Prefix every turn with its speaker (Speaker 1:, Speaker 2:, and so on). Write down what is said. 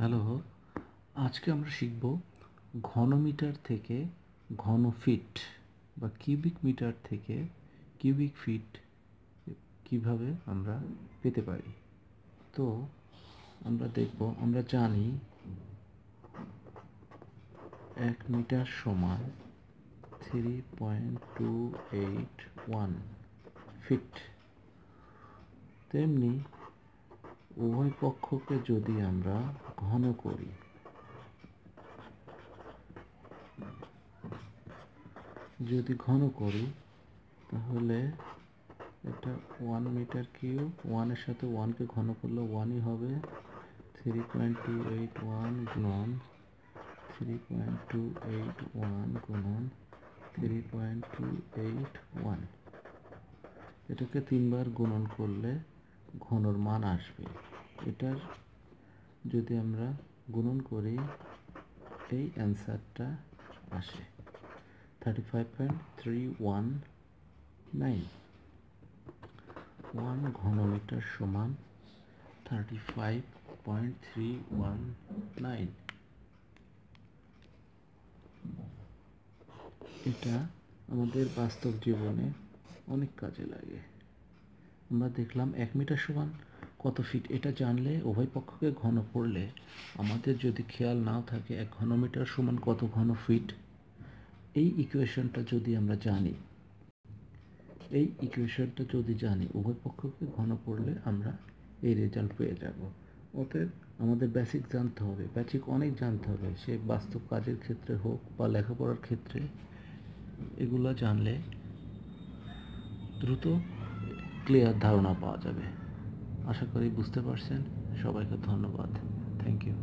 Speaker 1: hello আজকে আমরা শিখব ঘনমিটার থেকে ঘন ফিট বা কিউবিক মিটার থেকে কিউবিক ফিট কিভাবে আমরা পেতে পারি তো আমরা দেখব আমরা জানি এক মিটার সমান three point two eight one feet তেমনি উভয় পক্ষকে যদি আমরা ঘন করি যদি ঘন করি তাহলে এটা ওয়ান মিটার কিউব ওয়ানের সাথে ওয়ানকে ঘন করলে ওয়ানই হবে three point two eight one গুণন three point two eight one গুণন three point two eight one এটাকে তিনবার গুণন করলে ঘনর মান আসবে এটার যদি আমরা গুণন করি এই অ্যান্সারটা আসে thirty five point three one nine one ঘনমিটার সমান thirty five point three one nine এটা আমাদের বাস্তব জীবনে অনেক কাজে লাগে আমরা দেখলাম এক মিটার সমান কত ফিট এটা জানলে উভয় পক্ষকে ঘন পড়লে আমাদের যদি খেয়াল না থাকে এক ঘনমিটার সমান কত ঘন ফিট এই ইকুয়েশনটা যদি আমরা জানি এই ইকুয়েশনটা যদি জানি উভয় পক্ষকে ঘন পড়লে আমরা এই রেজাল্ট পেয়ে যাব অতএব আমাদের বেসিক জানতে হবে বেসিক অনেক জানতে হবে সে বাস্তব কাজের ক্ষেত্রে হোক বা লেখাপড়ার ক্ষেত্রে এগুলো জানলে দ্রুত ক্লিয়ার ধারণা পাওয়া যাবে আশা করি বুঝতে পারছেন সবাইকে ধন্যবাদ থ্যাংক ইউ